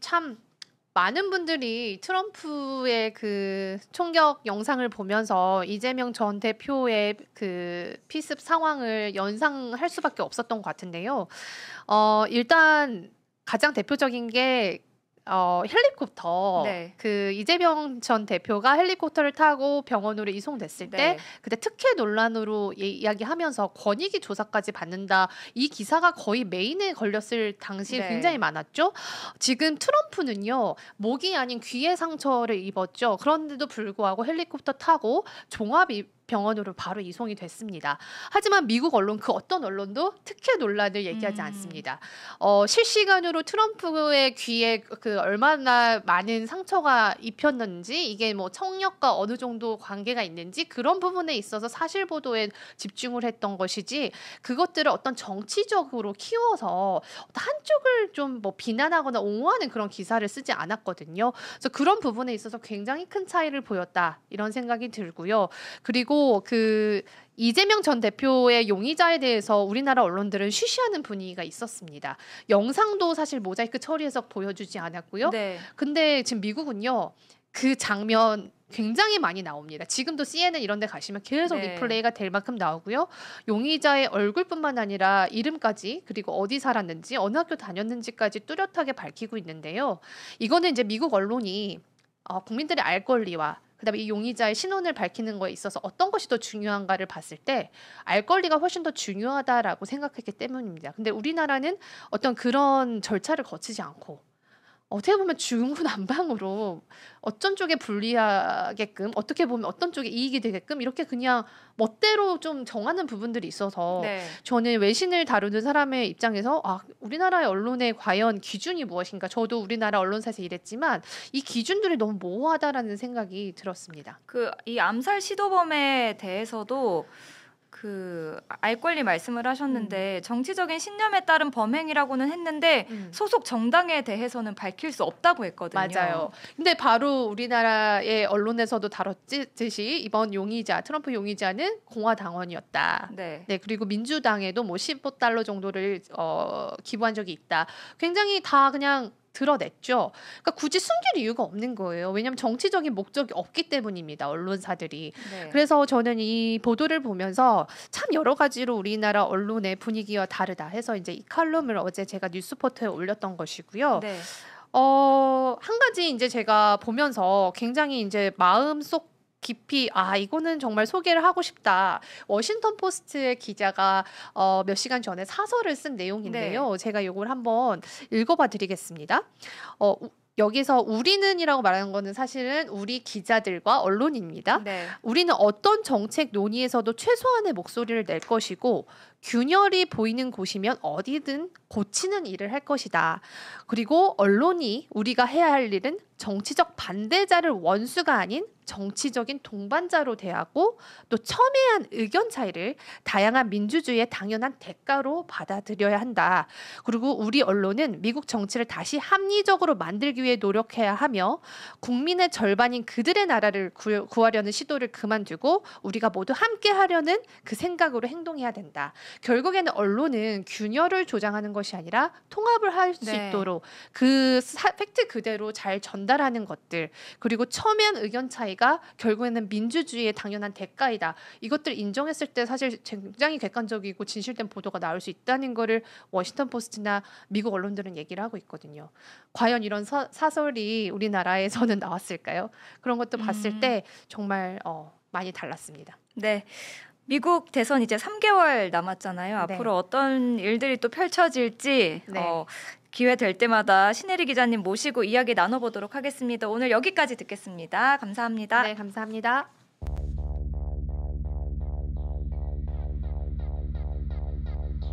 참 많은 분들이 트럼프의 그 총격 영상을 보면서 이재명 전 대표의 그 피습 상황을 연상할 수밖에 없었던 것 같은데요. 어, 일단 가장 대표적인 게 어, 헬리콥터 네. 그 이재명 전 대표가 헬리콥터를 타고 병원으로 이송됐을 때 네. 그때 특혜 논란으로 예, 이야기하면서 권익위 조사까지 받는다 이 기사가 거의 메인에 걸렸을 당시에 네. 굉장히 많았죠. 지금 트럼프는요 목이 아닌 귀의 상처를 입었죠. 그런데도 불구하고 헬리콥터 타고 종합 이 병원으로 바로 이송이 됐습니다. 하지만 미국 언론 그 어떤 언론도 특혜 논란을 얘기하지 음. 않습니다. 어, 실시간으로 트럼프의 귀에 그 얼마나 많은 상처가 입혔는지 이게 뭐 청력과 어느 정도 관계가 있는지 그런 부분에 있어서 사실 보도에 집중을 했던 것이지 그것들을 어떤 정치적으로 키워서 한쪽을 좀 뭐 비난하거나 옹호하는 그런 기사를 쓰지 않았거든요. 그래서 그런 부분에 있어서 굉장히 큰 차이를 보였다 이런 생각이 들고요. 그리고 또그 이재명 전 대표의 용의자에 대해서 우리나라 언론들은 쉬쉬하는 분위기가 있었습니다. 영상도 사실 모자이크 처리해서 보여주지 않았고요. 네. 근데 지금 미국은요. 그 장면 굉장히 많이 나옵니다. 지금도 CNN 이런 데 가시면 계속 네. 리플레이가 될 만큼 나오고요. 용의자의 얼굴뿐만 아니라 이름까지 그리고 어디 살았는지 어느 학교 다녔는지까지 뚜렷하게 밝히고 있는데요. 이거는 이제 미국 언론이 어, 국민들의 알 권리와 그다음에 이 용의자의 신원을 밝히는 거에 있어서 어떤 것이 더 중요한가를 봤을 때 알 권리가 훨씬 더 중요하다라고 생각했기 때문입니다. 근데 우리나라는 어떤 그런 절차를 거치지 않고 어떻게 보면 중후난방으로 어떤 쪽에 불리하게끔 어떻게 보면 어떤 쪽에 이익이 되게끔 이렇게 그냥 멋대로 좀 정하는 부분들이 있어서 네. 저는 외신을 다루는 사람의 입장에서 아 우리나라의 언론의 과연 기준이 무엇인가 저도 우리나라 언론사에서 일했지만 이 기준들이 너무 모호하다라는 생각이 들었습니다. 그 이 암살 시도범에 대해서도 그알 권리 말씀을 하셨는데 음. 정치적인 신념에 따른 범행이라고는 했는데 음. 소속 정당에 대해서는 밝힐 수 없다고 했거든요. 맞아요. 근데 바로 우리나라의 언론에서도 다뤘듯이 이번 용의자 트럼프 용의자는 공화당원이었다. 네. 네 그리고 민주당에도 뭐 15달러 정도를 어, 기부한 적이 있다. 굉장히 다 그냥 드러냈죠. 그러니까 굳이 숨길 이유가 없는 거예요. 왜냐하면 정치적인 목적이 없기 때문입니다. 언론사들이. 네. 그래서 저는 이 보도를 보면서 참 여러 가지로 우리나라 언론의 분위기와 다르다 해서 이제 이 칼럼을 어제 제가 뉴스포터에 올렸던 것이고요. 네. 어, 한 가지 이제 제가 보면서 굉장히 이제 마음속 깊이 아 이거는 정말 소개를 하고 싶다. 워싱턴 포스트의 기자가 어, 몇 시간 전에 사설을 쓴 내용인데요. 네. 제가 이걸 한번 읽어봐 드리겠습니다. 어, 여기서 우리는이라고 말하는 거는 사실은 우리 기자들과 언론입니다. 네. 우리는 어떤 정책 논의에서도 최소한의 목소리를 낼 것이고 균열이 보이는 곳이면 어디든 고치는 일을 할 것이다. 그리고 언론이 우리가 해야 할 일은 정치적 반대자를 원수가 아닌 정치적인 동반자로 대하고 또 첨예한 의견 차이를 다양한 민주주의의 당연한 대가로 받아들여야 한다. 그리고 우리 언론은 미국 정치를 다시 합리적으로 만들기 위해 노력해야 하며 국민의 절반인 그들의 나라를 구하려는 시도를 그만두고 우리가 모두 함께 하려는 그 생각으로 행동해야 된다. 결국에는 언론은 균열을 조장하는 것이 아니라 통합을 할수 네. 있도록 그 사, 팩트 그대로 잘 전달하는 것들 그리고 첨예한 의견 차이가 결국에는 민주주의의 당연한 대가이다. 이것들 인정했을 때 사실 굉장히 객관적이고 진실된 보도가 나올 수 있다는 거를 워싱턴 포스트나 미국 언론들은 얘기를 하고 있거든요. 과연 이런 서, 사설이 우리나라에서는 나왔을까요? 그런 것도 봤을 음. 때 정말 어, 많이 달랐습니다. 네. 미국 대선 이제 3개월 남았잖아요. 네. 앞으로 어떤 일들이 또 펼쳐질지 네. 어, 기회 될 때마다 신혜리 기자님 모시고 이야기 나눠보도록 하겠습니다. 오늘 여기까지 듣겠습니다. 감사합니다. 네, 감사합니다.